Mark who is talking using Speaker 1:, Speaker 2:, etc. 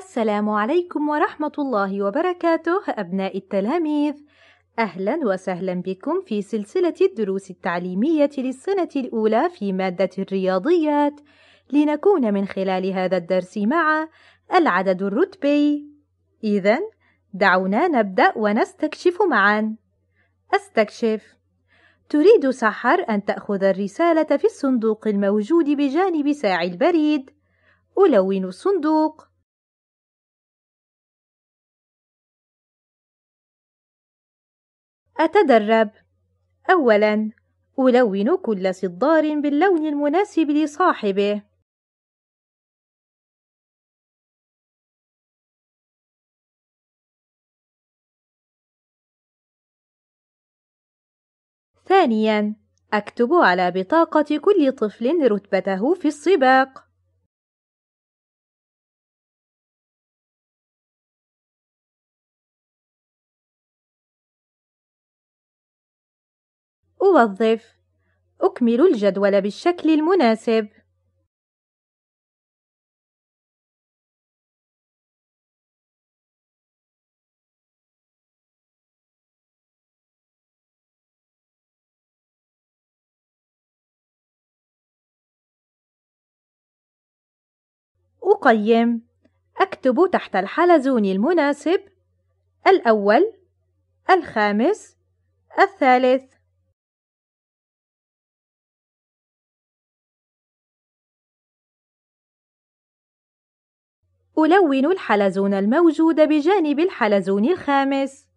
Speaker 1: السلام عليكم ورحمة الله وبركاته أبناء التلاميذ أهلا وسهلا بكم في سلسلة الدروس التعليمية للسنة الأولى في مادة الرياضيات لنكون من خلال هذا الدرس مع العدد الرتبي إذا دعونا نبدأ ونستكشف معا استكشف تريد سحر أن تأخذ الرسالة في الصندوق الموجود بجانب ساعي البريد ألون
Speaker 2: الصندوق
Speaker 3: أتدرب أولاً ألون كل صدار باللون المناسب لصاحبه
Speaker 2: ثانياً أكتب على بطاقة كل طفل رتبته في السباق أوظف. أكمل الجدول بالشكل المناسب. أقيم
Speaker 3: أكتب تحت الحلزون المناسب الأول الخامس الثالث
Speaker 2: ألون الحلزون الموجود بجانب الحلزون الخامس